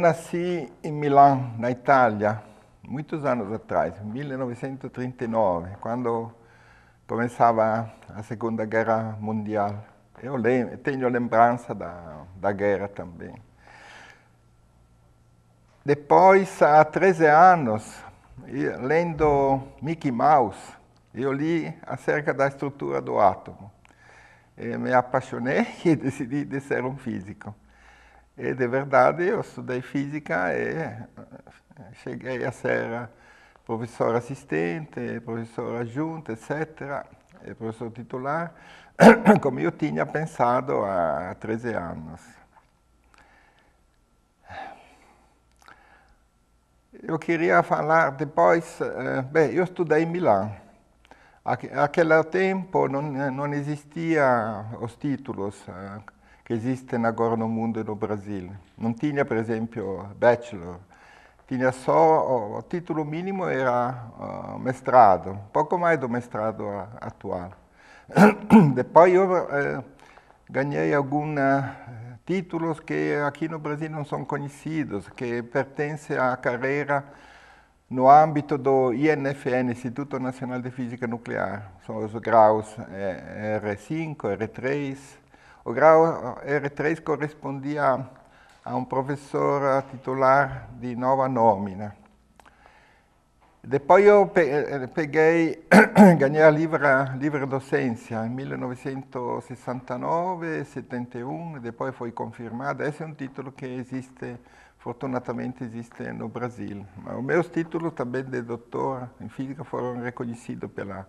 nasci em Milão, na Itália, muitos anos atrás, 1939, quando começava a Segunda Guerra Mundial. Eu lembro, tenho lembrança da, da guerra também. Depois, há 13 anos, lendo Mickey Mouse, eu li acerca da estrutura do átomo. E me apaixonei e decidi de ser um físico. E, é de verdade, eu estudei física e é, cheguei a ser professor assistente, professor adjunto, etc., e é professor titular, como eu tinha pensado há 13 anos. Eu queria falar depois, eh, bem, eu estudei em Milão. Aquele tempo não, não existiam os títulos eh, que existem agora no mundo e no Brasil. Não tinha, por exemplo, bachelor, tinha só o título mínimo era uh, mestrado, pouco mais do mestrado atual. Depois eu uh, ganhei alguns títulos que aqui no Brasil não são conhecidos, que pertencem à carreira no âmbito do INFN, Instituto Nacional de Física Nuclear. São os graus R5, eh, R3, O grau eh, R3 correspondia a un professor eh, titolare di nuova nomina. De poi io eh, peguei, ganhei la livra, livra docência em 1969, 71, e poi fui confirmada. Esse è un título che existe, fortunatamente existe no Brasil. Mas os meus títulos também de doutor em física foram reconhecidos pela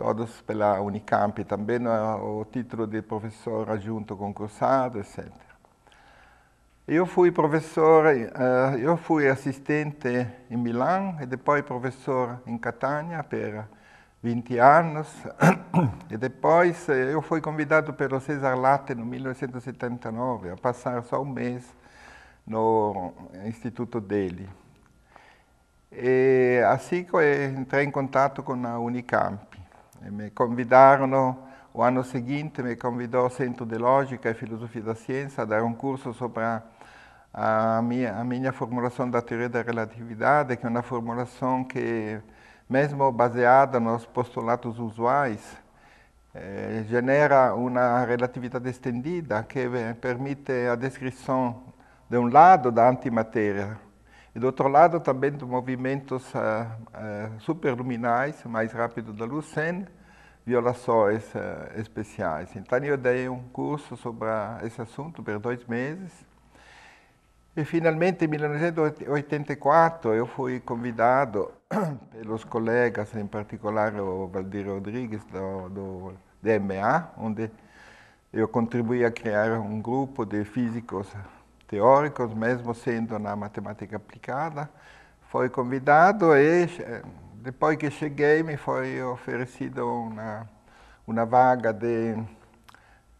todos pela Unicamp, também o título de professor adjunto concursado, etc. Eu fui professor, eh, eu fui assistente em Milão e depois professor em Catania per 20 anos e depois eh, eu fui convidado pelo Cesar Latte no 1979 a passar só um mês no instituto dele. E assim que entrei em contato com a Unicamp. Me convidaram o ano seguinte, me convidou o Centro de Lógica e Filosofia da Ciência a dar um curso sobre a, a, minha, a minha formulação da teoria da relatividade, que é uma formulação que, mesmo baseada nos postulados usuais, eh, genera uma relatividade estendida que eh, permite a descrição de um lado da antimatéria, e do outro lado também de movimentos uh, eh, uh, eh, superluminais, mais rápido da luz, sem violações uh, especiais. Então eu dei um curso sobre esse assunto por dois meses. E finalmente, em 1984, eu fui convidado pelos colegas, em particular o Valdir Rodrigues, do, do DMA, onde eu contribuí a criar um grupo de físicos teóricos, mesmo sendo na matemática aplicada. Fui convidado e eh, depois que cheguei me foi oferecido uma, uma vaga de,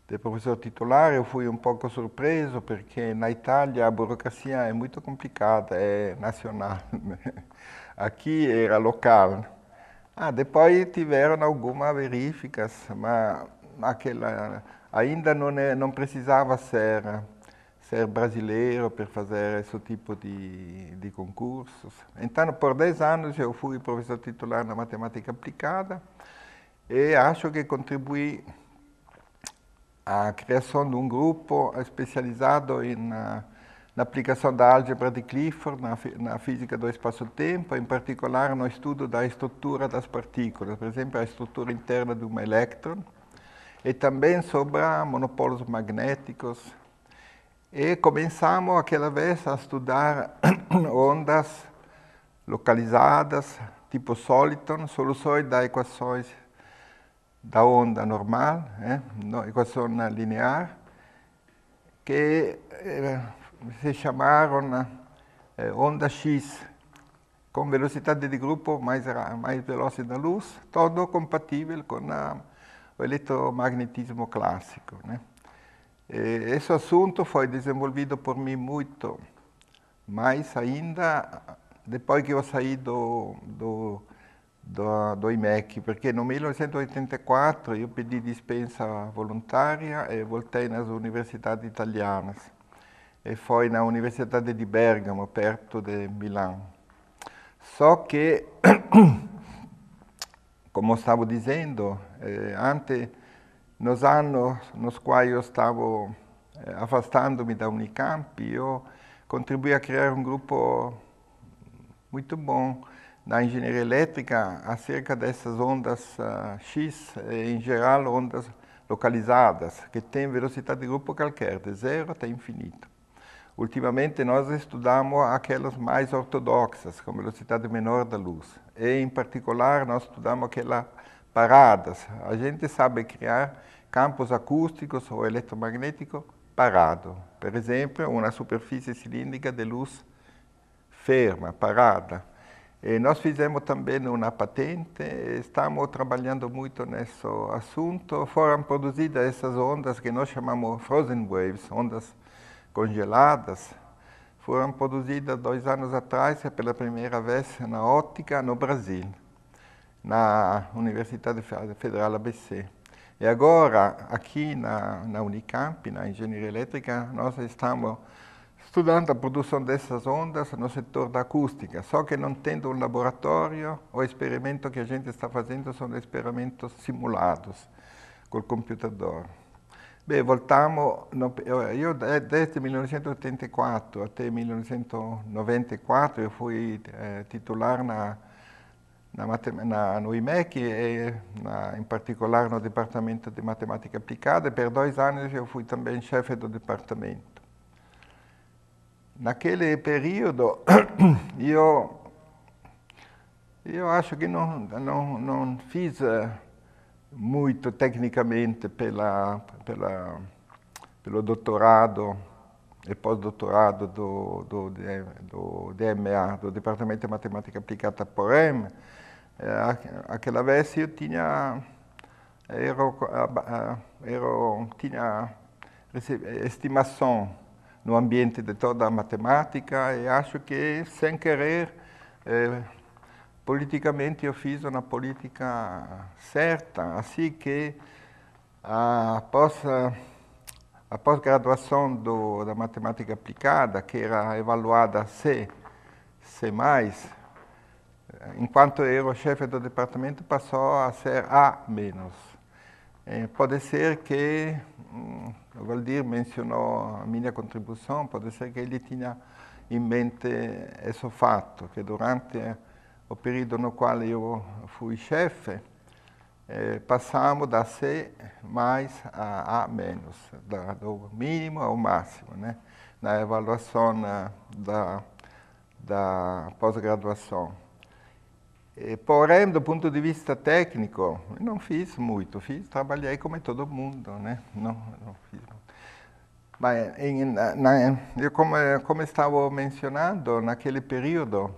de professor titular. Eu fui um pouco surpreso porque na Itália a burocracia é muito complicada, é nacional. Aqui era local. Ah, depois tiveram algumas verificas, mas aquela ainda não, é, não precisava ser ser brasileiro para fazer esse tipo de, de concursos. Então, por 10 anos eu fui professor titular na matemática aplicada e acho que contribuí à criação de um grupo especializado em, na, na aplicação da álgebra de Clifford, na, na física do espaço-tempo, em particular no estudo da estrutura das partículas, por exemplo, a estrutura interna de um elétron, e também sobre monopólios magnéticos e comenzamos aquela vez a estudar ondas localizadas, tipo Soliton, soluções da equações da onda normal, eh? equação linear, que eh, se chamaram eh, onda X, com velocidade de grupo mais, mais veloce da luz, todo compatível com a, eh, o eletromagnetismo clássico. Né? Eh, esse assunto foi desenvolvido por mim muito, mas ainda depois que eu saí do, do, do, do IMEC, porque no 1984 eu pedi dispensa volontária e voltei nas universidades italianas. E foi na Universidade di Bergamo, perto de Milão. Só que, como stavo dizendo, eh, antes nos anos nos quais eu estava eh, afastando-me da Unicamp, eu contribuí a criar um grupo muito bom na engenharia elétrica acerca dessas ondas X, em geral ondas localizadas, que têm velocidade de grupo qualquer, de zero até infinito. Ultimamente nós estudamos aquelas mais ortodoxas, com velocidade menor da luz. E, em particular, nós estudamos aquela paradas. A gente sabe criar campos acústicos ou eletromagnético parado. Por exemplo, uma superfície cilíndrica de luz ferma, parada. E eh, nós fizemos também uma patente, estamos trabalhando muito nesse assunto. Foram produzidas essas ondas que nós chamamos frozen waves, ondas congeladas. Foram produzidas dois anos atrás, pela primeira vez na ótica no Brasil. na Università Federal ABC. E agora, qui, na, na Unicamp, na Engenharia Elétrica, noi stiamo studiando a produzione dessas ondas no setor da acústica, só che non tendo un um laboratório, o esperimento che a gente sta facendo sono esperimenti simulati col o computador. Beh, voltamos, io eu desde 1984 até 1994 eu fui eh, titular na na, na, no e na, em particular no Departamento di matematica applicata. Per due anni anos fui também chefe do departamento. Naquele periodo io, eu acho che non, não, não fiz molto tecnicamente pela, pela, pelo doutorado e pós-doutorado do, do, do DMA, do Departamento Matematica Applicata a POREM, É, aquela vez eu tinha eu, eu tinha estimação no ambiente de toda a matemática e acho que sem querer é, politicamente eu fiz uma política certa, assim que após a, pós-graduação da matemática aplicada, que era evaluada C, C+, eh, enquanto eu, era chefe do departamento, passou a ser A menos. Eh, pode ser que, hum, o Valdir mencionou a minha contribuição, pode ser que ele tinha em mente esse fato, que durante o período no qual eu fui chefe, eh, passamos da C mais a A menos, do mínimo ao máximo, né? na avaliação da, da pós-graduação. Eh, porém, do ponto de vista técnico, não fiz muito, fiz, trabalhei como todo mundo, né? Não, não fiz. Mas, em, na, eu como, como estava mencionando, naquele período,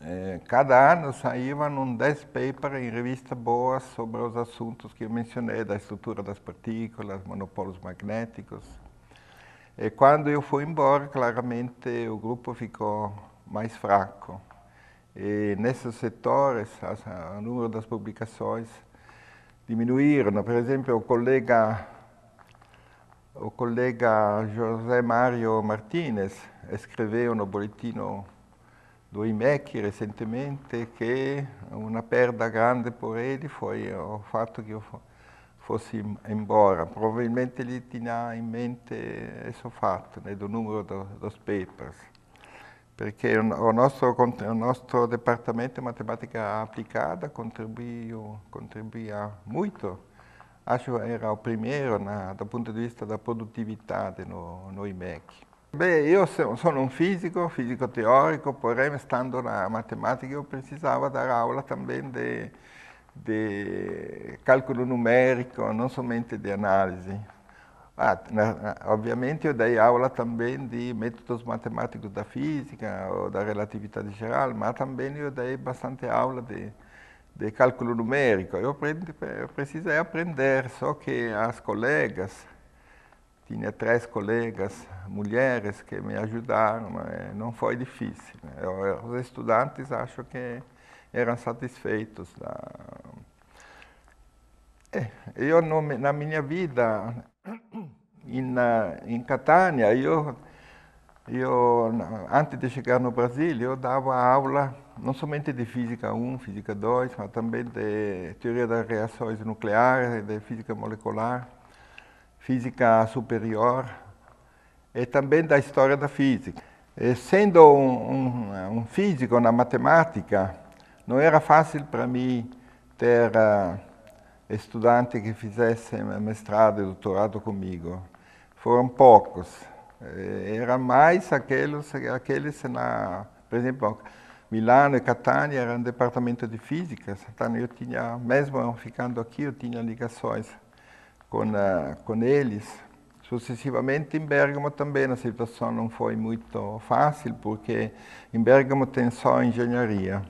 eh, cada ano saíam um 10 papers em revistas boas sobre os assuntos que eu mencionei, da estrutura das partículas, monopólios magnéticos. E quando eu fui embora, claramente o grupo ficou mais fraco. E nesses setores, o número das publicações diminuíram. Por exemplo, o colega, o colega José Mário Martínez escreveu no boletim do IMEC recentemente che una perda grande per ele foi il fatto che io fossi embora. Probabilmente gli tinha in mente eh, questo fatto, né, do numero dos papers perché il nostro, il nostro Departamento di Matematica Applicata contribuiu, molto. Acho que era il primo dal punto di de vista da produtividade no, noi IMEC. Beh, io sono un fisico, fisico teorico, porém, stando na matematica, io precisava dar aula anche di calcolo numerico, non solamente di analisi. Ah, na, né, obviamente eu dei aula também de métodos matemáticos da física ou da relatividade geral, mas também eu dei bastante aula de, de cálculo numérico. Eu, aprendi, eu precisei aprender, só que as colegas, tinha três colegas mulheres que me ajudaram, não é, foi difícil. Né. Eu, os estudantes acho que eram satisfeitos da, é, eu na minha vida e na, em Catânia, eu, eu, antes de chegar no Brasil, eu dava aula não somente de Física 1, Física 2, mas também de Teoria das Reações Nucleares, de Física Molecular, Física Superior e também da História da Física. E sendo um, um, um, físico na matemática, não era fácil para mim ter... Uh, Estudantes que fizessem mestrado e doutorado comigo. Foram poucos. Eh, era mais aqueles, aqueles na, por exemplo, Milano e Catania eram um departamento de física, então eu tinha, mesmo ficando aqui, eu tinha ligações com, eh, com eles. Sucessivamente em Bergamo também a situação não foi muito fácil, porque em Bergamo tem só engenharia.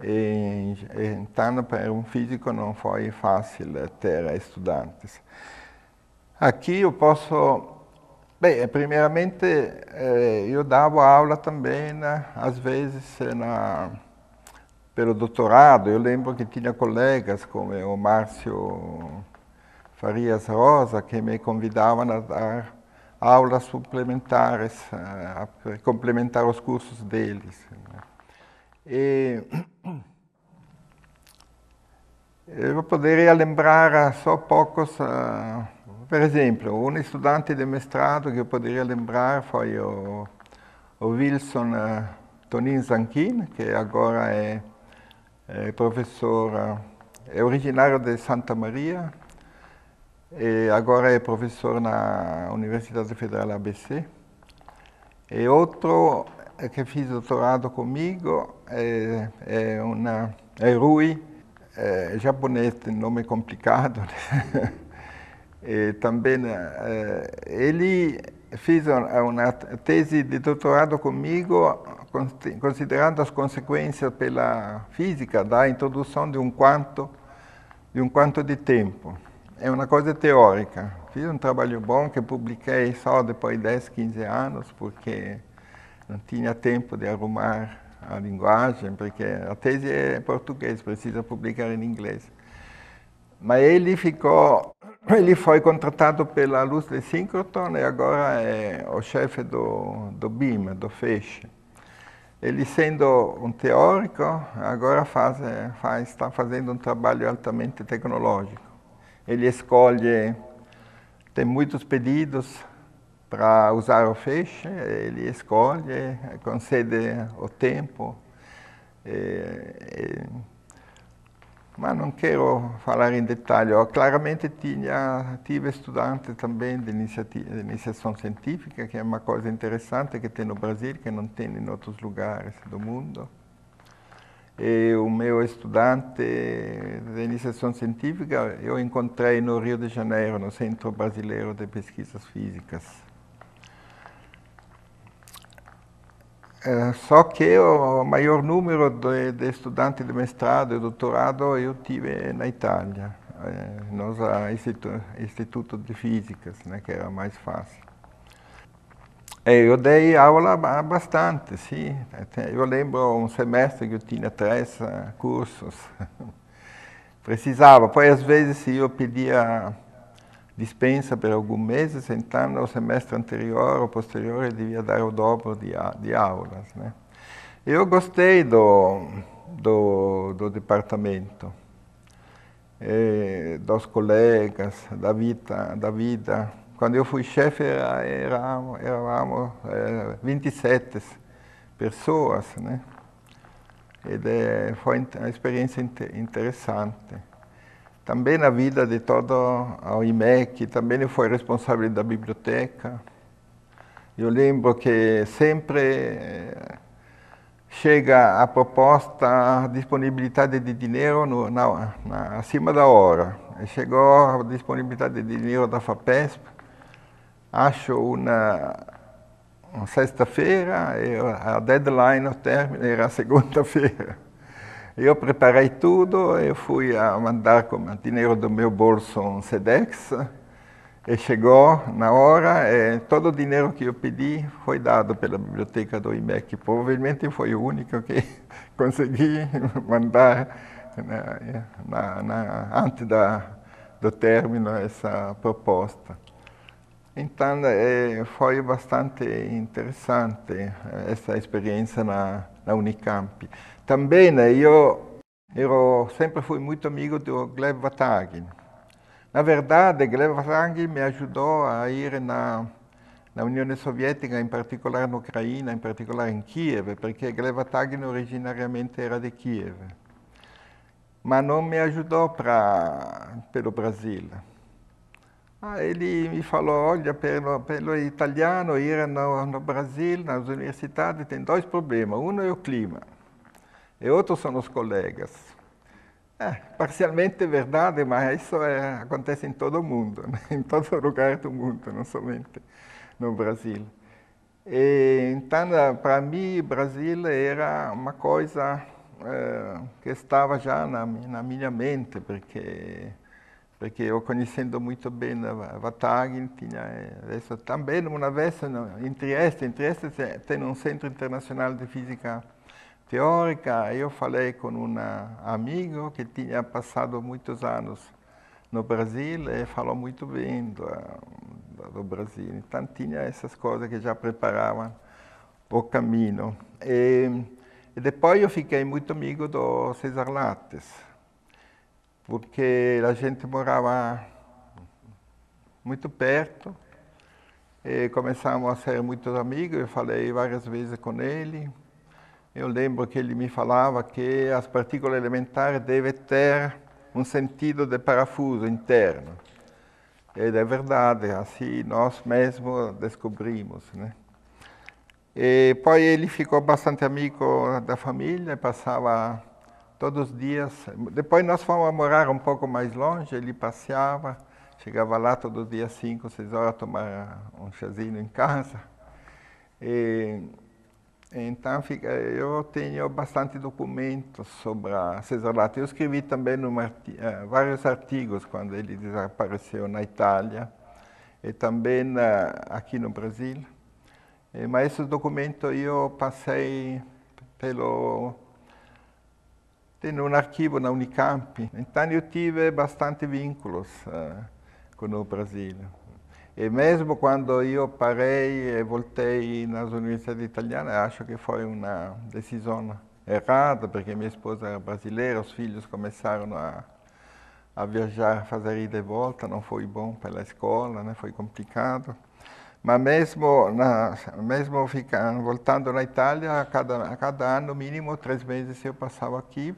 E, então, para um físico não foi fácil ter estudantes. Aqui eu posso... Bem, primeiramente, eu eh, dava aula também, às vezes, na, pelo doutorado. Eu lembro que tinha colegas como o Márcio Farias Rosa, que me convidavam a dar aulas suplementares, eh, a complementar os cursos deles. Né. E eu eh, poderia lembrar só poucos, por exemplo, um estudante de mestrado que eu poderia lembrar foi o, o Wilson eh, Tonin Zankin, che agora é, é professor, é eh, originário de Santa Maria, e ora è professor na Universidade Federal ABC. E outro que fez dottorato comigo é, è, uma, é Rui, é, japonês, nome complicato. Né? e também é, ele eh, fez uma tese de doutorado comigo considerando as consequências pela fisica da introduzione di un quanto di, um quanto de tempo é uma coisa teórica. Fiz um trabalho bom que publiquei só depois de 10, 15 anos, porque não tinha tempo de arrumar a linguagem, porque a tese é em português, precisa publicar em inglês. Mas ele ficou, ele foi contratado pela Luz de Syncroton e agora é o chefe do, do BIM, do FESH. Ele sendo um teórico, agora faz, é, faz, está fazendo um trabalho altamente tecnológico. Ele escolhe, tem muitos pedidos para usar o feixe, ele escolhe, concede o tempo. mas não quero falar em detalhe. Eu claramente tinha, tive estudante também de, de, iniciação científica, que é uma coisa interessante que tem no Brasil, que não tem em outros lugares do mundo. E o meu estudante de iniciação é científica eu encontrei no Rio de Janeiro, no Centro Brasileiro de Pesquisas Físicas. É, só que o maior número de, de estudantes de mestrado e doutorado eu tive na Itália, é, no Instituto de Físicas, né, que era mais fácil. Eh, io dei aula abbastanza, sì. Io lembro un semestre che io tinha tre uh, eh, cursos. Precisava. Poi, às vezes, io pedia dispensa per algum mese, sentando al semestre anteriore o posteriore, devia dare o dobro di, di aulas. Io gostei do, do, do departamento, eh, dos colegas, da vita, da vida Quando eu fui chefe, era, era, éramos era eh, 27 pessoas, né? foi uma experiência interessante. Também a vida de todo o IMEC, também eu fui responsável da biblioteca. Eu lembro que sempre eh, chega a proposta, a disponibilidade de dinheiro no, na, na, acima da hora. Chegou a disponibilidade de dinheiro da FAPESP, achou na sexta-feira, a deadline o término era segunda-feira. Eu preparei tudo, eu fui a mandar com o dinheiro do meu bolso um SEDEX, e chegou na hora, e todo o dinheiro que eu pedi foi dado pela biblioteca do IMEC. Provavelmente foi o único que consegui mandar na, na, na, antes da, do término essa proposta. Então, è foi bastante interessante eh, questa esperienza na, Unicampi. Unicamp. Também eu, sempre fui molto amico di Gleb Vatagin. Na verdade, Gleb Vatagin mi aiutò a ir na, eh, Unione Sovietica, in particolare in Ucraina, in particolare in Kiev, perché Gleba Tagin originariamente era di Kiev, ma non mi aiutò per il Brasile. Ah, ele me falou, olha, pelo, pelo italiano ir no, no Brasil, nas universidades, tem dois problemas. Um é o clima e outro são os colegas. É, parcialmente é verdade, mas isso é, acontece em todo mundo, né? em todo lugar do mundo, não somente no Brasil. E, então, para mim, o Brasil era uma coisa é, que estava já na, na minha mente, porque porque eu conhecendo muito bem a Vatagin, tinha eh, também uma vez em Trieste, em Trieste eh, tem um centro internacional de física teórica, eu falei com um amigo que tinha passado muitos anos no Brasil e eh, falou muito bem do, do Brasil, então tinha essas coisas que já preparavam o caminho. E, e depois eu fiquei muito amigo do Cesar Lattes, porque a gente morava muito perto e começamos a ser muitos amigos. Eu falei várias vezes com ele. Eu lembro que ele me falava que as partículas elementares devem ter um sentido de parafuso interno. E é verdade, assim nós mesmos descobrimos. Né? E poi ele ficou bastante amigo da família, passava todos os dias. Depois nós fomos morar um pouco mais longe, ele passeava, chegava lá todos os dias, 5, 6 horas, tomar um chazinho em casa. E, então, fica, eu tenho bastante documentos sobre a Cesarlato. Eu escrevi também eh, vários artigos quando ele desapareceu na Itália e também aqui no Brasil. E, eh, mas esses documentos eu passei pelo tenho um arquivo na Unicamp, então eu tive bastante vínculos uh, eh, com o Brasil. E mesmo quando eu parei e voltei nas universidades italianas, acho que foi uma decisão errada, porque minha esposa era brasileira, os filhos começaram a, a viajar, fazer ida e volta, não foi bom pela escola, né? foi complicado. Mas mesmo, na, mesmo ficando, voltando na Itália, a cada, a cada ano, mínimo, três meses eu passava aqui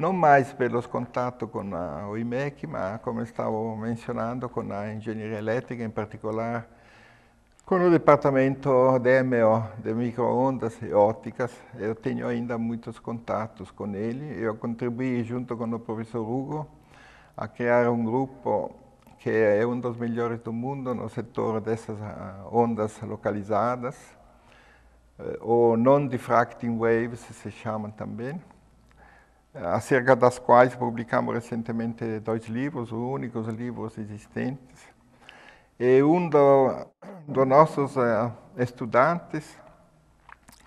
não mais pelos contatos com a UIMEC, mas, como estava mencionando, com a engenharia elétrica em particular, com o eh, departamento DMO, de microondas e ópticas, eu tenho ainda muitos contatos com ele. Eu contribuí junto com o professor Hugo a criar um grupo que é um dos melhores do mundo no setor dessas eh, ondas localizadas, eh, ou non-diffracting waves se chamam também acerca das quais publicamos recentemente dois livros, os únicos livros existentes. E um dos do nossos eh, estudantes,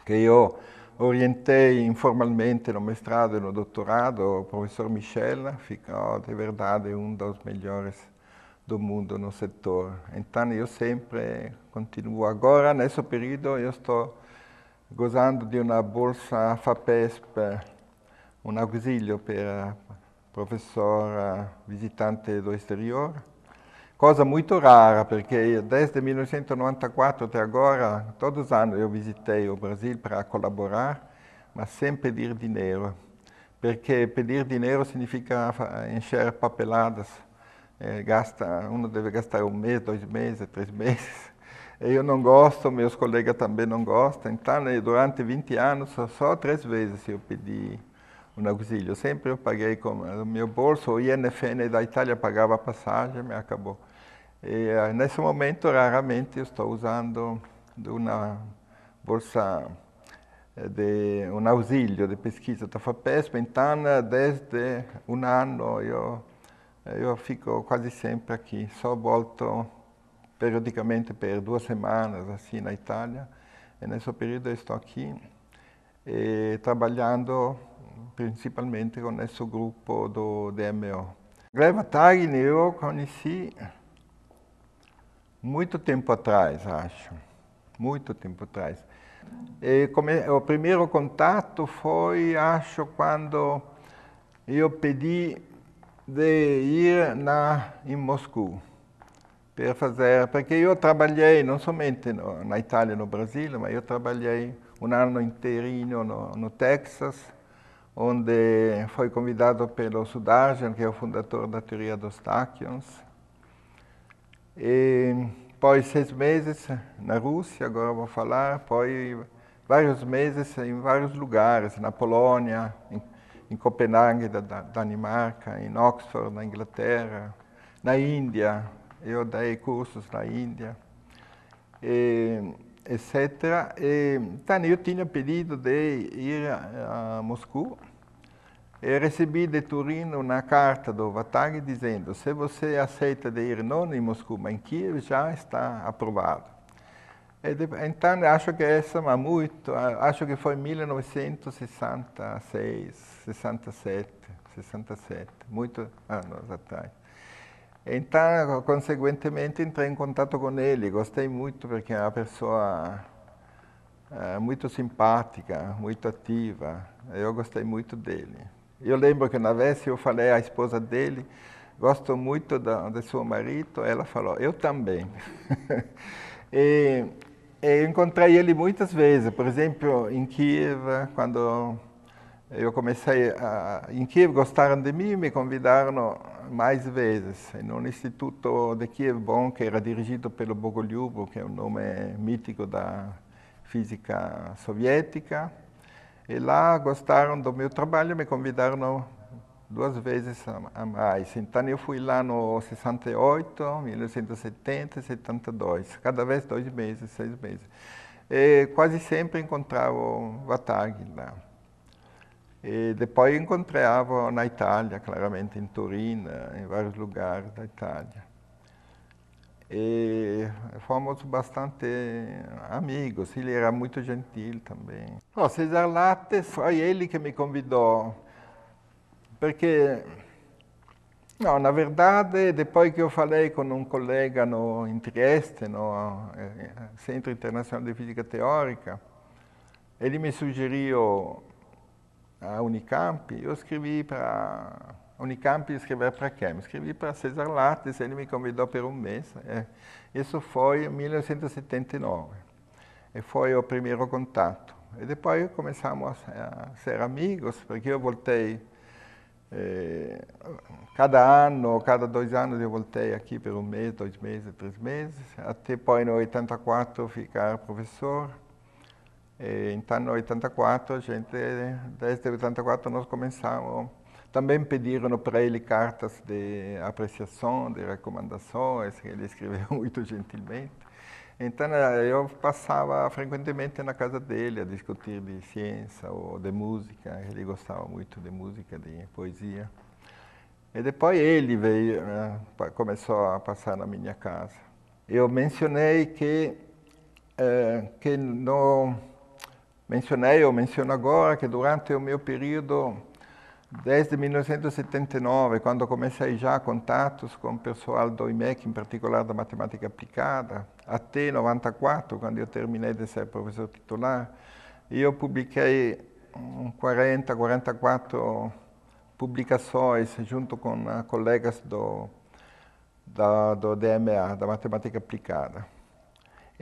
que eu orientei informalmente no mestrado e no doutorado, o professor Michel, né, ficou de verdade um dos melhores do mundo no setor. Então eu sempre continuo agora, nesse período eu estou gozando de uma bolsa FAPESP um auxílio para professora visitante do exterior, coisa muito rara, porque desde 1994 até agora, todos os anos eu visitei o Brasil para colaborar, mas sem pedir dinheiro, porque pedir dinheiro significa encher papeladas, eh, gasta, um deve gastar um mês, dois meses, três meses. Eu não gosto, meus colegas também não gostam, então durante 20 anos só três vezes eu pedi um auxílio. Sempre eu paguei com o meu bolso, o INFN da Itália pagava a passagem, acabou. E, eh, nesse momento, raramente estou usando uma bolsa eh, de um auxílio de pesquisa da FAPESP, então desde um ano eu, eh, eu fico quase sempre aqui, só volto periodicamente por duas semanas assim na Itália, e nesse período estou aqui e, trabalhando principalmente com esse grupo do DMO. Gleba Tagine eu conheci muito tempo atrás, acho, muito tempo atrás. E come, o primeiro contato foi, acho, quando eu pedi de ir na, em Moscou para fazer, porque eu trabalhei não somente no, na Itália, no Brasil, mas eu trabalhei um ano inteirinho no, no Texas, onde foi convidado pelo Sudarjan, que é o fundador da teoria dos táquions. E após seis meses na Rússia, agora vou falar, depois vários meses em vários lugares, na Polônia, em, em Copenhague, da, da em Oxford, na Inglaterra, na Índia, eu dei cursos na Índia. E, etc. E, então, eu tinha pedido de ir a, a Moscou e recebi de Turim uma carta do Vatag dizendo se você aceita de ir não em Moscou, mas em Kiev, já está aprovado. E, então, acho que essa é muito, acho que foi 1966, 67, 67, muitos anos atrás. Então, consequentemente, entrei em contato com ele. Gostei muito porque é uma pessoa é, eh, muito simpática, muito ativa. Eu gostei muito dele. Eu lembro que na vez eu falei à esposa dele, gosto muito da, de seu marido. Ela falou, eu também. e, e encontrei ele muitas vezes, por exemplo, em Kiev, quando eu comecei a, em Kiev, gostaram de mim, me convidaram mais vezes. No Instituto de Kiev, bom, que era dirigido pelo Bogoliubo, que é um nome mítico da física soviética. E lá gostaram do meu trabalho, me convidaram duas vezes a mais. Então eu fui lá no 68, 1970 e 72, cada vez dois meses, seis meses. E quase sempre encontrava o Vatag lá. E poi incontravo in Italia, chiaramente in Turino, in vari luoghi da E fomos bastante amigos, ele era molto gentile também. Oh, Cesar Latte, foi lui che mi convidò, perché No, na verità, dopo che eu falei con un collega no, em Trieste, no eh, Centro Internacional de Física Teórica, ele me sugeriu a Unicamp, eu escrevi para... A Unicamp escrever para quem? escrevi para César Lattes, ele me convidou por um mês. É, isso foi em 1979. E foi o primeiro contato. E depois começamos a ser amigos, porque eu voltei é, cada ano, cada dois anos eu voltei aqui por um mês, dois meses, três meses, até depois em 84 ficar professor então, em 84, a gente, desde 84 nós começamos. Também pediram para ele cartas de apreciação, de recomendações, que ele escreveu muito gentilmente. Então, eu passava frequentemente na casa dele a discutir de ciência ou de música. Ele gostava muito de música, de poesia. E depois ele veio, né, começou a passar na minha casa. Eu mencionei que, eh, que não Mencionei, ou menciono agora, que durante o meu período, desde 1979, quando comecei já contatos com o pessoal do IMEC, em particular da matemática aplicada, até 1994, quando eu terminei de ser professor titular, eu publiquei 40, 44 publicações junto com eh, colegas do, da, do DMA, da Matemática Aplicada.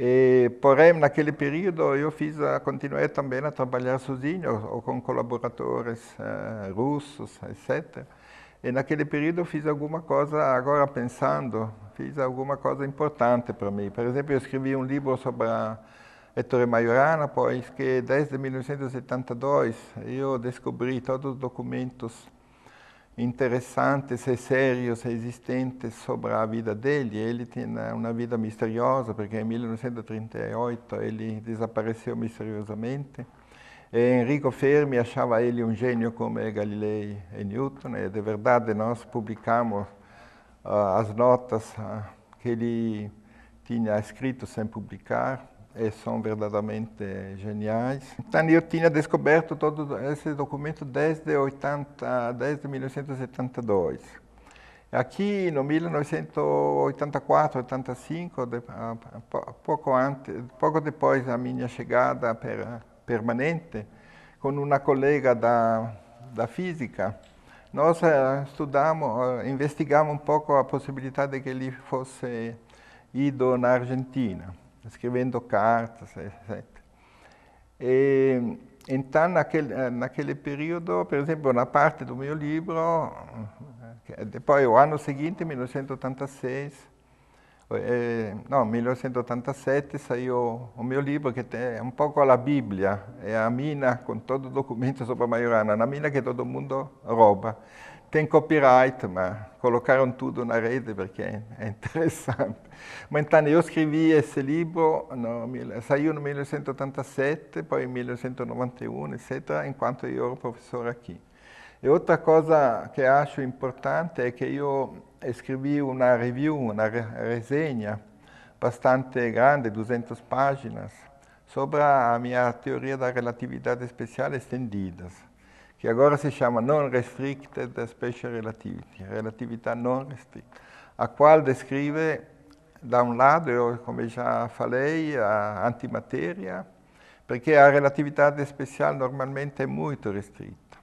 E, porém, naquele período eu fiz, continuei também a trabalhar sozinho ou com colaboradores uh, russos, etc. E naquele período fiz alguma coisa, agora pensando, fiz alguma coisa importante para mim. Por exemplo, eu escrevi um livro sobre a Ettore Majorana, pois que desde 1972 eu descobri todos os documentos interessante, se è serio, se è esistente sopra la vita dele. Ele tinha una vita misteriosa, perché em 1938 ele desapareceu misteriosamente. E Enrico Fermi achava ele un gênio come Galilei e Newton, e de verdade nós publicamos uh, eh, as notas uh, eh, que ele tinha escrito sem publicar, e é, são verdadeiramente é, geniais. Então, eu tinha descoberto todo esse documento desde, 80, desde 1972. Aqui, no 1984, 85, pouco, antes, pouco depois da minha chegada per, permanente, com uma colega da, da física, nós é, estudamos, investigamos um pouco a possibilidade de que ele fosse ido na Argentina. scrivendo carte, carta. E intanto eh, naquele, naquele periodo, per esempio, una parte del mio libro, eh, poi l'anno seguente, 1986, eh, no, 1987 saiu o meu livro, que é um pouco la Bibbia, è a mina con tutto il documento sopra a Maiorana, na mina tutto il mondo rouba. Ten copyright, ma collocare un tutto una rete perché è interessante. Ma intanto io scrivi questo libro no, nel 1987, poi nel 1991, eccetera, in quanto io ero professore qui. E altra cosa che acho importante è che io scrivi una review, una rassegna abbastanza grande, 200 pagine, sopra la mia teoria della relatività speciale estendida che agora si chiama Non-Restricted Special Relativity, relatività non restrita, a qual descrive da un lato, come già falei, a antimateria, perché la relatività speciale normalmente è molto restritta,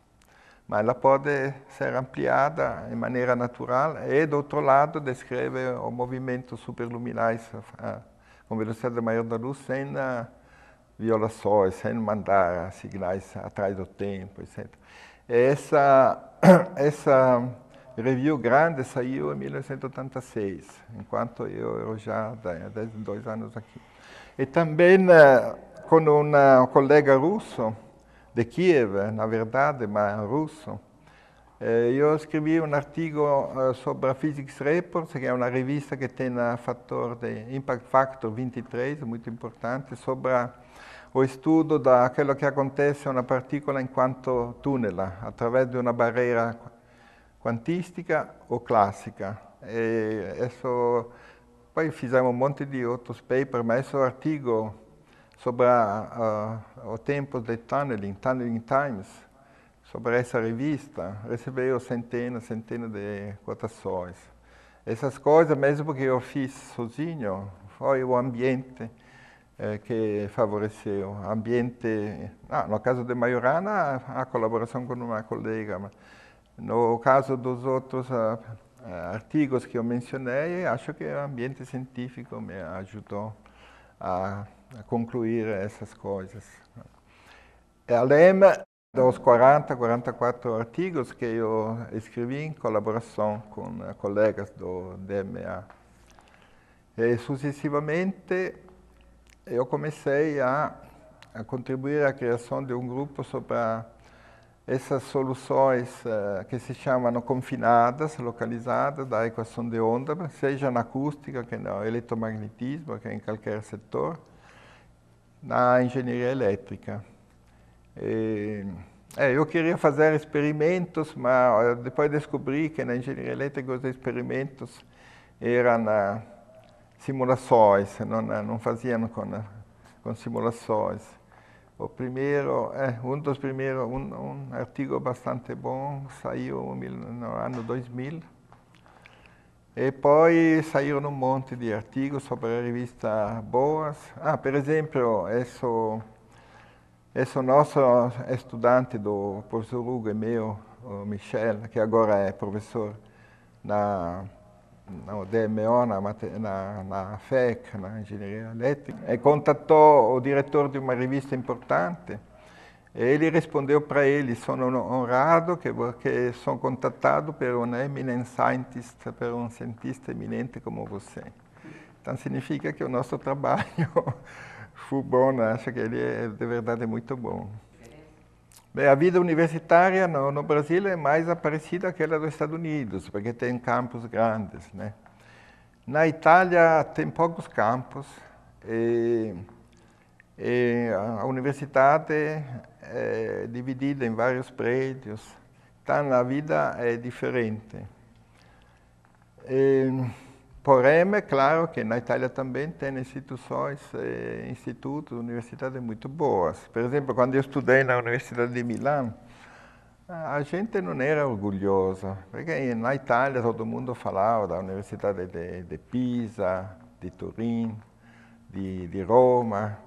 ma la può essere ampliata in maniera naturale e d'altro lato descrive un movimento superluminais eh, com velocidade maior da luce eh, sem violações, sem mandar sinais atrás do tempo, etc. Essa, essa review grande saiu em 1986, enquanto eu, eu já há 12 anos aqui. E também eh, com um colega russo, de Kiev, na verdade, mas russo, eh, eu escrevi um artigo eh, sobre a Physics Reports, que é uma revista que tem a fator de Impact Factor 23, muito importante, sobre a o estudo da quello che acontece a una particola in quanto tunnela, attraverso una barriera quantistica o classica. E adesso, poi facciamo un monte di altri paper, ma questo articolo sopra uh, eh, o tempo del tunneling, Tunneling Times, sopra questa rivista, ricevevo centinaia e centinaia di quotazioni. Essas cose, mesmo que eu fiz sozinho, foi o ambiente, eh, que favoreceu. Ambiente, ah, no caso di Maiorana, a ah, con una collega, ma no caso dos altri ah, artigos que eu mencionei, acho che o ambiente científico me ajudou a, a concluir essas coisas. Além dos 40, 44 artigos che io escrevi in colaboração con colleghi do DMA. E, sucessivamente, eu comecei a, a contribuir à criação de um grupo sobre a, essas soluções uh, que se chamam confinadas, localizadas, da equação de onda, seja na acústica, que é no eletromagnetismo, que é em qualquer setor, na engenharia elétrica. E, é, eu queria fazer experimentos, mas depois descobri que na engenharia elétrica os experimentos eram... Uh, simulações, não, né, não faziam com, né, com simulações. O primeiro, é, um dos primeiros, um, um artigo bastante bom, saiu no ano 2000, e depois saíram um monte de artigos sobre a revista Boas. Ah, por exemplo, esse esse nosso estudante do professor Hugo e meu, o Michel, que agora é professor na na DMO, na, na, na FEC, na Ingegneria Elétrica, e contattò o direttore di una rivista importante e ele rispondeu para ele, sono honrado que, sono contattato per un eminent scientist, per un cientista eminente come você. Então significa che il nostro trabalho fu buono, acho che ele è de verdade é bom. Bem, a vida universitária no, no Brasil é mais parecida àquela dos Estados Unidos, porque tem campos grandes, né? Na Itália tem poucos campos e, e a universidade é, é dividida em vários prédios, então a vida é diferente. E, Porém, é claro que na Itália também tem instituições, eh, institutos, universidades muito boas. Por exemplo, quando eu estudei na Universidade de Milão, a gente não era orgulhosa, porque na Itália todo mundo falava da Universidade de, de Pisa, de Turim, de, de Roma,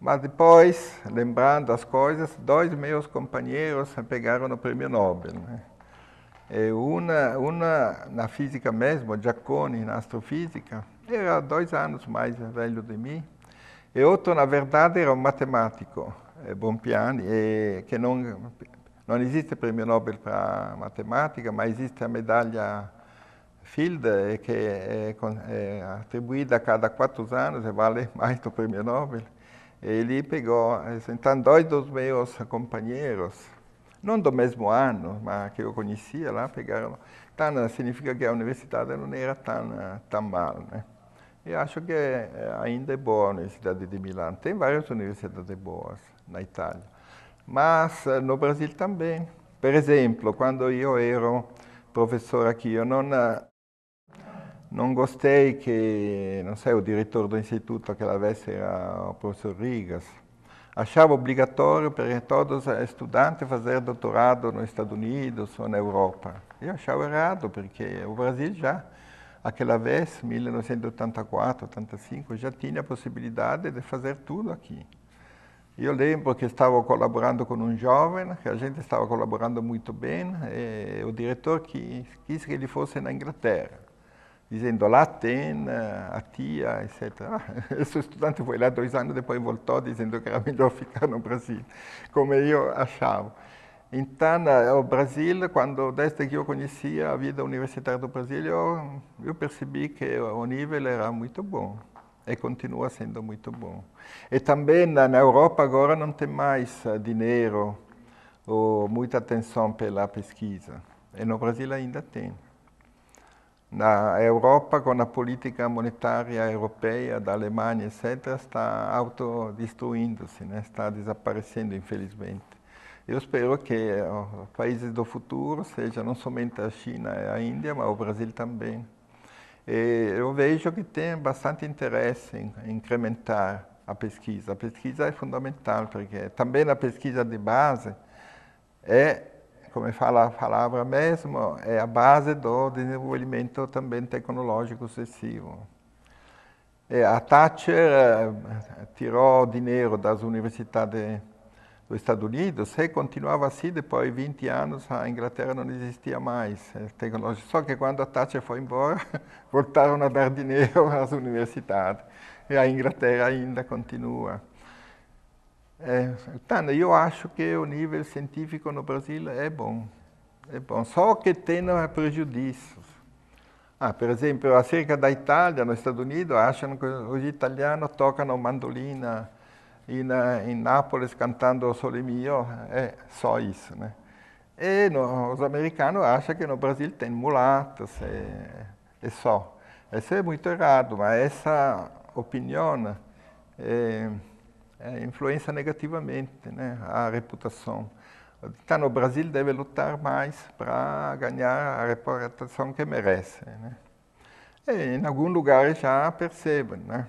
mas depois, lembrando as coisas, dois meus companheiros pegaram o prêmio Nobel. Né? É uma, uma na física mesmo, Giaccone, na astrofísica, era é dois anos mais velho de mim. E outro, na verdade, era um matemático, é Bompiani, e, é, que não, não existe prêmio Nobel para matemática, mas existe a medalha Field, que é, é atribuída a cada quatro anos e vale mais do prêmio Nobel. Ele pegou, então, dois dos meus companheiros, non do mesmo anno, ma che io conhecia là, pegaram. Tana significa che a universidade não era tão, tão mal, né? E acho che eh, ainda é buona a Universidade de Milão. Tem várias università boas na Itália, mas eh, no Brasil também. Per esempio, quando io ero professore aqui, io non, non gostei che, non sei, il direttore dell'istituto che l'avesse era il professor Rigas, achava obrigatório para todos eh, estudantes fazer doutorado nos Estados Unidos ou na Europa. Eu achava errado, porque o Brasil já, aquela vez, 1984, 85, já tinha a possibilidade de fazer tudo aqui. Eu lembro que estava colaborando com um jovem, que a gente estava colaborando muito bem, eh, o diretor quis, quis que ele fosse na Inglaterra dizendo lá tem né, a tia, etc. Ah, esse estudante foi lá dois anos, depois voltou dizendo que era melhor ficar no Brasil, como eu achava. Então, né, o Brasil, quando desde que eu conhecia a vida universitária do Brasil, eu, eu percebi que o nível era muito bom e continua sendo muito bom. E também na, né, na Europa agora não tem mais eh, dinheiro ou muita atenção pela pesquisa. E no Brasil ainda tem na Europa, com a política monetária europeia, da Alemanha, etc., está autodestruindo-se, né? está desaparecendo, infelizmente. Eu espero que os países do futuro sejam não somente a China e a Índia, mas o Brasil também. E eu vejo que tem bastante interesse em incrementar a pesquisa. A pesquisa é fundamental, porque também a pesquisa de base é como eu falava, palavra mesmo, é a base do desenvolvimento também tecnológico sucessivo. É, a Thatcher eh, tirou dinheiro das universidades dos Estados Unidos, se continuava assim, depois de 20 anos a Inglaterra não existia mais eh, tecnologia. Só que quando a Thatcher foi embora, voltaram a dar dinheiro às universidades. E a Inglaterra ainda continua. É, eu acho que o nível científico no Brasil é bom. É bom, só que tem é prejuízos. Ah, por exemplo, acerca da Itália, nos Estados Unidos, acham que os italianos tocam mandolina e na, em Nápoles cantando Sole Mio, é só isso, né? E no, os americanos acham que no Brasil tem mulatas, é, é só. Isso é muito errado, mas essa opinião né, é, é, influencia negativamente né, a reputação. Está no Brasil deve lutar mais para ganhar a reputação que merece. Né? E, é, em algum lugar já percebo. Né?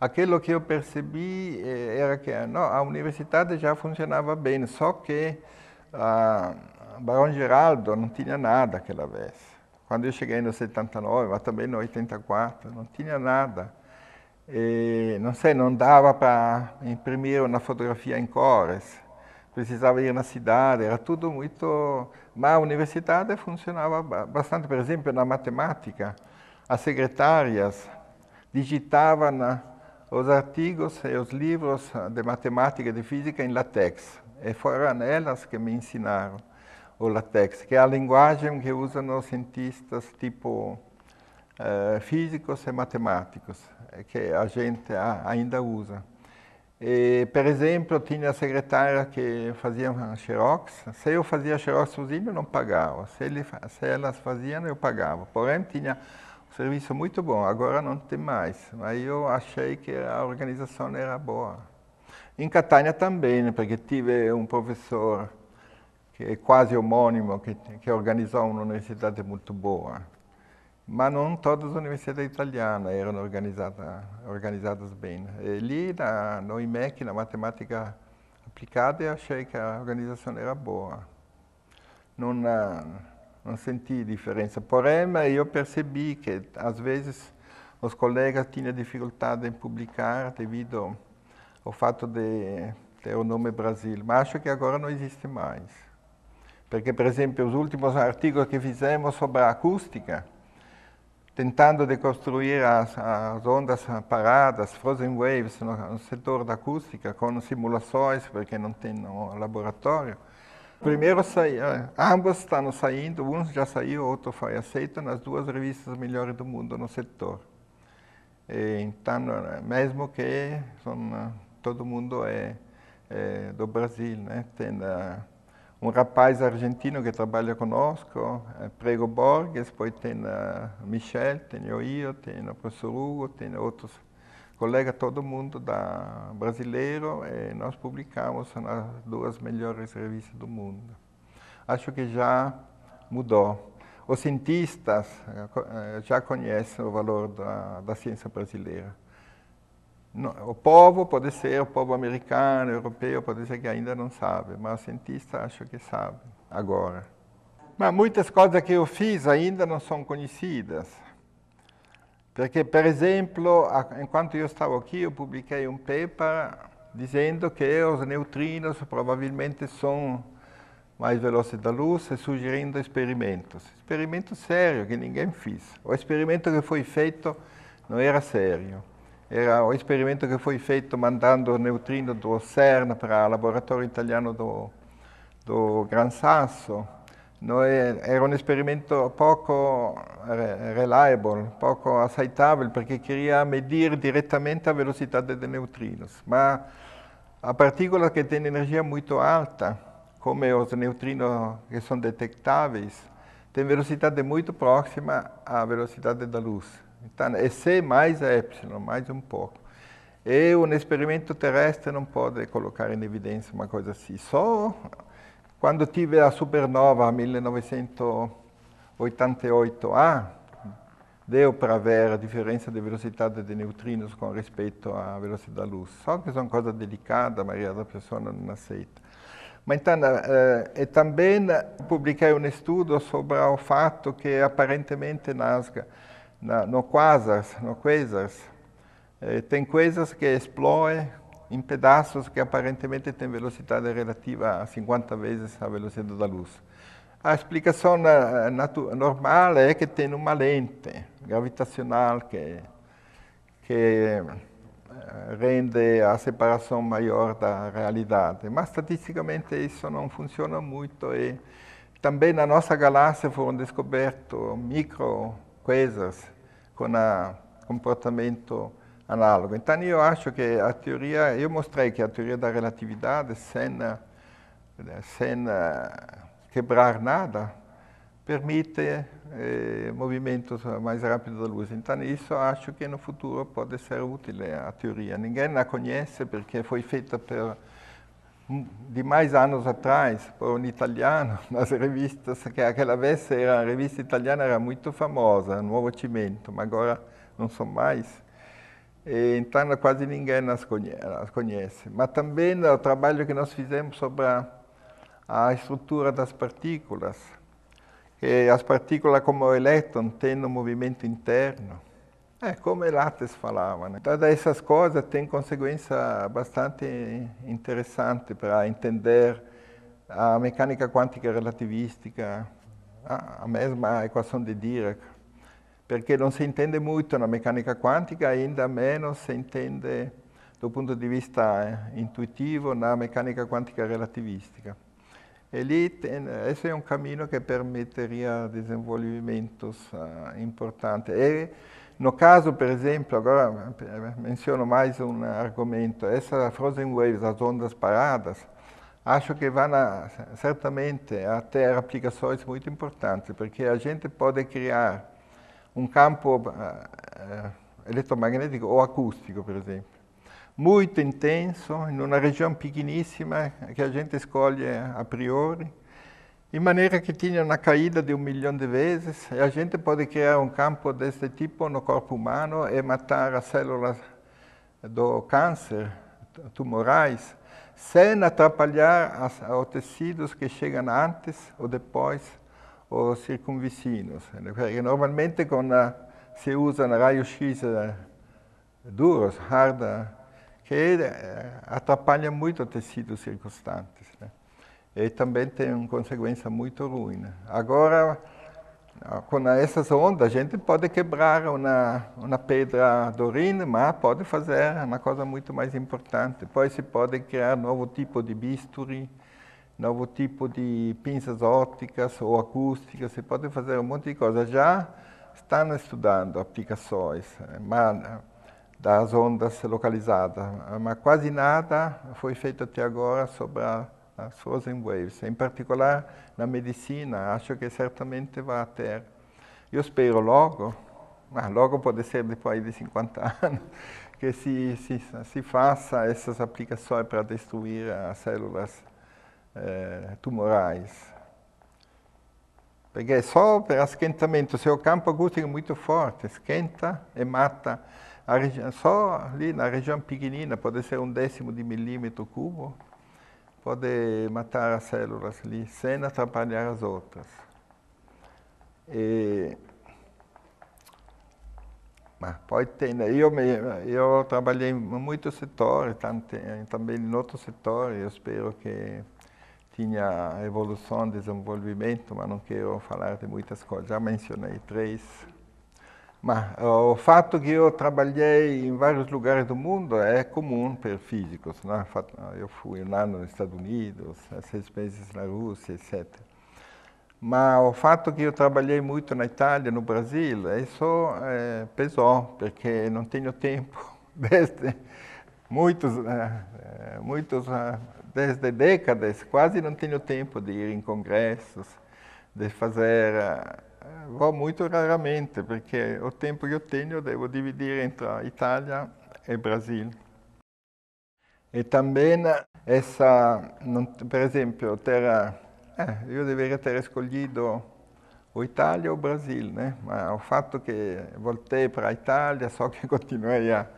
Aquilo que eu percebi é, era que não, a universidade já funcionava bem, só que a Barão Geraldo não tinha nada aquela vez. Quando eu cheguei no 79, mas também no 84, não tinha nada. E, não sei, não dava para imprimir uma fotografia em cores, precisava ir na cidade, era tudo muito... Mas a universidade funcionava bastante, por exemplo, na matemática, as secretárias digitavam na, né, os artigos e os livros de matemática e de física em latex, e foram elas que me ensinaram o latex, que é a linguagem que usam os cientistas tipo eh, físicos e matemáticos que a gente ainda usa. E, por exemplo, tinha a secretária que fazia xerox. Se eu fazia xerox sozinho, não pagava. Se, ele, se elas faziam, eu pagava. Porém, tinha um serviço muito bom. Agora não tem mais. mas eu achei que a organização era boa. Em Catânia também, né? porque tive um professor que é quase homônimo, que, que organizou uma universidade muito boa mas não todas as universidades italianas eram organizadas bem. Ele, né? na, no IMEC, na matemática aplicada, eu achei que a organização era boa. Não, não senti diferença. Porém, eu percebi que, às vezes, os colegas tinham dificuldade em publicar devido ao fato de ter o nome Brasil. Mas acho que agora não existe mais. Porque, por exemplo, os últimos artigos que fizemos sobre a acústica, tentando de construir as, as ondas paradas, frozen waves, no, no, setor da acústica, com simulações, porque não tem no laboratório. Primeiro, é, ambos estão saindo, um já saiu, outro foi aceito nas duas revistas melhores do mundo no setor. E, então, é, mesmo que são, é, todo mundo é, é do Brasil, né? tem... Uh, um rapaz argentino que trabalha conosco, é Prego Borges, depois tem a eh, Michel, tem eu, tem o professor Hugo, tem outros colegas, todo mundo da brasileiro, e nós publicamos nas duas melhores revistas do mundo. Acho que já mudou. Os cientistas eh, eh, já conhecem o valor da, da ciência brasileira o povo pode ser o povo americano, europeu, pode ser que ainda não sabe, mas o cientista acho que sabe agora. Mas muitas coisas que eu fiz ainda não são conhecidas. Porque, por exemplo, enquanto eu estava aqui, eu publiquei um paper dizendo que os neutrinos provavelmente são mais velozes da luz e sugerindo experimentos. Experimento sério que ninguém fez. O experimento que foi feito não era sério. era un esperimento che foi fatto mandando neutrino do CERN para il laboratorio italiano do, do Gran Sasso. No, era un esperimento poco reliable, poco accettabile perché queria medire direttamente la velocità dei neutrinos, ma a partícula che tem energia molto alta, come i neutrinos che sono detectáveis, tem velocità molto prossima alla velocità della luz. Então, é C mais é epsilon, mais um pouco. E um experimento terrestre não pode colocar em evidência uma coisa assim. Só quando tive a supernova 1988A, deu para ver a diferença de velocidade de neutrinos com respeito à velocidade da luz. Só que são coisas delicadas, a maioria da pessoa não aceita. Mas então, eh, também publiquei um estudo sobre o fato que aparentemente nasce na, no quasars, no coisas, eh, tem coisas que explodem em pedaços que aparentemente têm velocidade relativa a 50 vezes a velocidade da luz. A explicação normal é que tem uma lente gravitacional que, que eh, rende a separação maior da realidade. Mas, estatisticamente, isso não funciona muito. E também na nossa galáxia foram descobertos micro coesas con un comportamento análogo. Então, io acho que a teoria, eu mostrei che a teoria da relatività, sem, sem eh, quebrar nada, permite eh, movimentos mais rápidos da luz. Então, isso acho che no futuro pode ser utile a teoria. Ninguém la conhece perché foi feita per de mais anos atrás, por um italiano, nas revistas, que aquela vez era, a revista italiana era muito famosa, Novo Cimento, mas agora não são mais. E, então, quase ninguém as conhece. Mas também o trabalho que nós fizemos sobre a, a estrutura das partículas, que as partículas como elétron têm um movimento interno, É, como Pilates falava, né? todas essas coisas têm consequência bastante interessante para entender a mecânica quântica relativística, a mesma equação de Dirac, perché non si entende molto la meccanica quantica, ainda meno si entende dal punto di vista eh, intuitivo la meccanica quantica relativistica. E lì, questo è un cammino che permetteria desenvolvimenti uh, importanti. E, No caso, por exemplo, agora eh, menciono mais um argumento, essa frozen waves, as ondas paradas, acho que vão certamente a ter aplicações muito importantes, porque a gente pode criar um campo uh, eletromagnético ou acústico, por exemplo, muito intenso, em uma região pequeníssima que a gente escolhe a priori, de maneira que tinha uma caída de um milhão de vezes, a gente pode criar um campo desse tipo no corpo humano e matar as células do câncer, tumorais, sem atrapalhar as, os tecidos que chegam antes ou depois, os circunvicinos. Normalmente, quando se usa raio-x eh, duros, hard, que eh, atrapalha muito o tecido circunstante e também tem uma consequência muito ruim. Né? Agora, com essas ondas, a gente pode quebrar uma, uma pedra do mas pode fazer uma coisa muito mais importante. Depois se pode criar novo tipo de bisturi, novo tipo de pinças ópticas ou acústicas, se pode fazer um monte de coisa. Já estão estudando aplicações eh, mas, das ondas localizadas, mas quase nada foi feito até agora sobre a né, as frozen waves. Em particular, na medicina, acho que certamente vai ter. Eu espero logo, mas logo pode ser depois de 50 anos, que se, se, se faça essas aplicações para destruir as células eh, tumorais. Porque é só per esquentamento se o campo acústico é muito forte, esquenta e mata. Região, só ali na região pequenina, pode ser um décimo de milímetro cubo, poder matar as células ali, sem atrapalhar as outras. E, mas pode ter, né? eu, mesmo, eu trabalhei em muitos setores, também em outros setores, eu espero que tinha evolução, desenvolvimento, mas não quero falar de muitas coisas, já mencionei três. Mas o fato que eu trabalhei em vários lugares do mundo é comum para físicos. Né? Eu fui lá nos Estados Unidos, seis meses na Rússia, etc. Mas o fato que eu trabalhei muito na Itália, no Brasil, isso é, é pesou, porque não tenho tempo. Desde muitos, né, é, muitos, é, desde décadas, quase não tenho tempo de ir em congressos, de fazer Eh, Vado molto raramente perché o tempo che ottengo devo dividere tra Italia e Brasile. E anche essa, non, per esempio, terra, eh, io deveria aver escoglido o Italia o Brasile, né? ma ho fatto che voltei per Italia, so che continuerei a,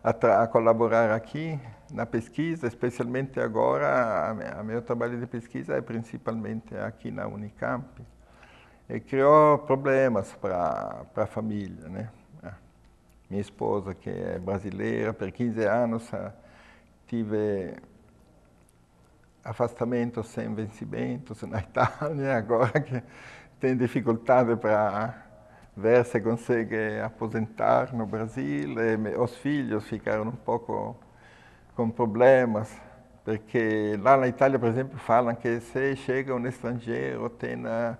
a, a collaborare qui, na pesquisa, specialmente agora, il mio trabalho di pesquisa è principalmente aqui na Unicamp. e criou problemas para a família, né? É. Minha esposa, que é brasileira, por 15 anos, eh, tive afastamento sem vencimentos na Itália, agora que tem dificuldade para ver se consegue aposentar no Brasil. os filhos ficaram um pouco com problemas, porque lá na Itália, por exemplo, falam que se chega um estrangeiro, tem eh,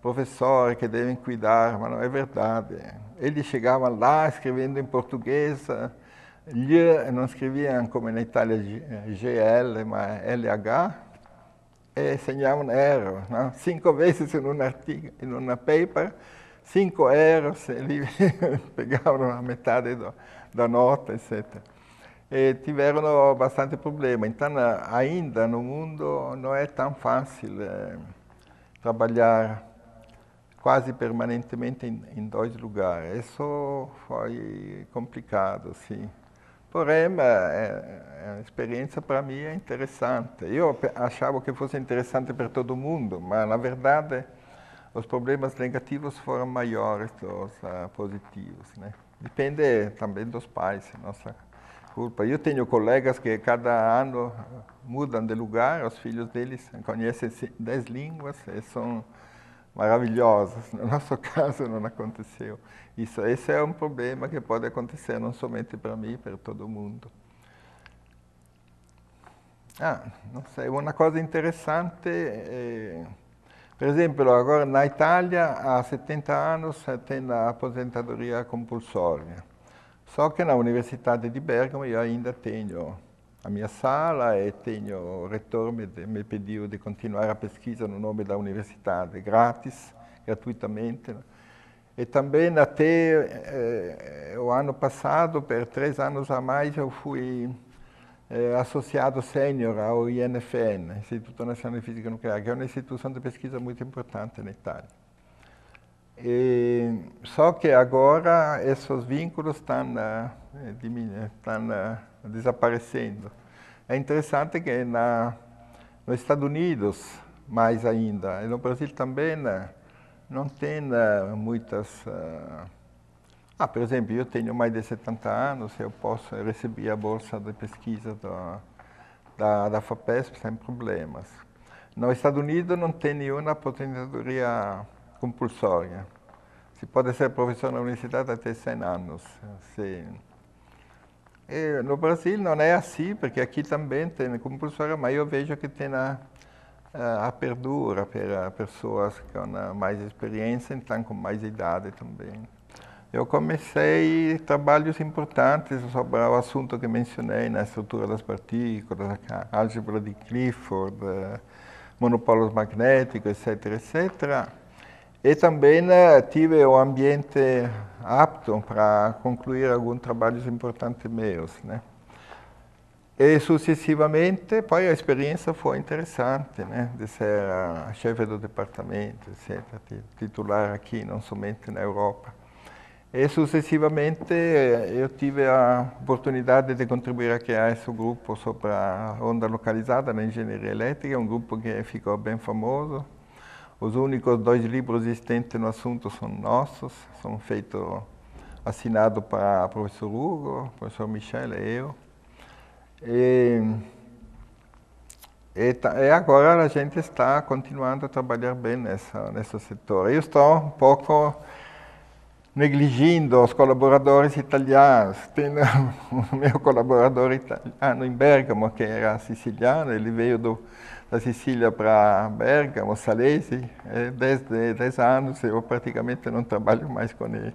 professor que devem cuidar, mas não é verdade. Ele chegava lá escrevendo em português, não escreviam como na Itália GL, mas LH, e enseñavam erros, não? cinco vezes em um artigo, em um paper, cinco erros, ele pegavam a metade do, da nota, etc. E tiveram bastante problema. Então, ainda no mundo não é tão fácil é, trabalhar quase permanentemente em, em dois lugares. Isso foi complicado, sim. Porém, é, é, é a experiência para mim é interessante. Eu achava que fosse interessante para todo mundo, mas na verdade os problemas negativos foram maiores dos uh, ah, positivos. Né? Depende também dos pais, é nossa culpa. Eu tenho colegas que cada ano mudam de lugar, os filhos deles conhecem dez línguas e são meravigliosa, nel nostro caso non aconteceu isso. Esse é um problema che può acontecer não somente para per para todo mundo. Ah, não sei, una cosa interessante, é, eh, per esempio, ora in Italia há 70 anni tem a aposentadoria compulsória. Só que na Universidade Bergamo io ainda tengo a minha sala e tenho o retorno, me pediu de continuar a pesquisa no nome da universidade, grátis, gratuitamente. E também até eh, eh o ano passado, por três anos a mais, eu fui eh, associado sênior ao INFN, Instituto Nacional de Física Nuclear, que é uma instituição de pesquisa muito importante na Itália. E, só que agora esses vínculos estão, eh, estão desaparecendo. É interessante que na, nos Estados Unidos, mais ainda, e no Brasil também, né, não tem né, muitas... Ah, ah, por exemplo, eu tenho mais de 70 anos, eu posso receber a bolsa de pesquisa da, da, da FAPESP sem problemas. Nos Estados Unidos não tem nenhuma aposentadoria compulsória. Se pode ser professor na universidade até 100 anos. Se, assim. Eh, no Brasil não é assim, porque aqui também tem, compulsória mas eu vejo que tem a, a, para pessoas com mais experiência, então com mais idade também. Eu comecei trabalhos importantes sobre o assunto que mencionei, na estrutura das partículas, álgebra de Clifford, eh, monopólios magnéticos, etc, etc. E também eh, tive o ambiente apto para concluir alguns trabalhos importantes meus, né? E sucessivamente, poi a experiência foi interessante, né? De ser chefe do departamento, titular aqui, não somente na Europa. E sucessivamente eu eh, tive a oportunidade de contribuir aqui a esse grupo sobre onda localizada na engenharia elétrica, um grupo que ficou bem famoso, os únicos dois livros existentes no assunto são nossos, são feitos, assinados para o professor Hugo, professor Michel e eu. E, e, tá, e, agora a gente está continuando a trabalhar bem nessa, nesse setor. Eu estou um pouco negligindo os colaboradores italianos. Tem né, o meu colaborador italiano em Bergamo, que era siciliano, ele veio do, da Sicília para Bergamo, Salese, desde 10 anos eu praticamente não trabalho mais com ele,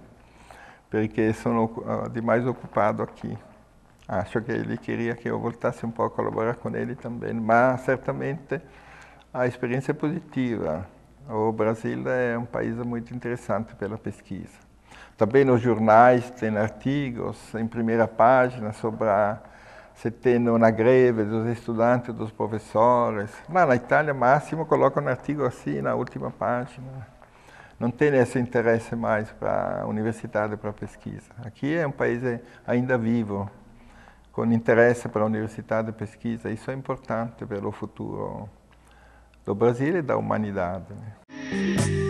porque sou ah, demais ocupado aqui. Acho que ele queria que eu voltasse um pouco a colaborar com ele também, mas certamente a experiência é positiva. O Brasil é um país muito interessante pela pesquisa também nos jornais tem artigos em primeira página sobre a, se tem na greve dos estudantes, dos professores. Lá na Itália, máximo, coloca um artigo assim na última página. Não tem esse interesse mais para a universidade, para a pesquisa. Aqui é um país é, ainda vivo, com interesse para a universidade e pesquisa. Isso é importante para o futuro do Brasil e da humanidade. Né?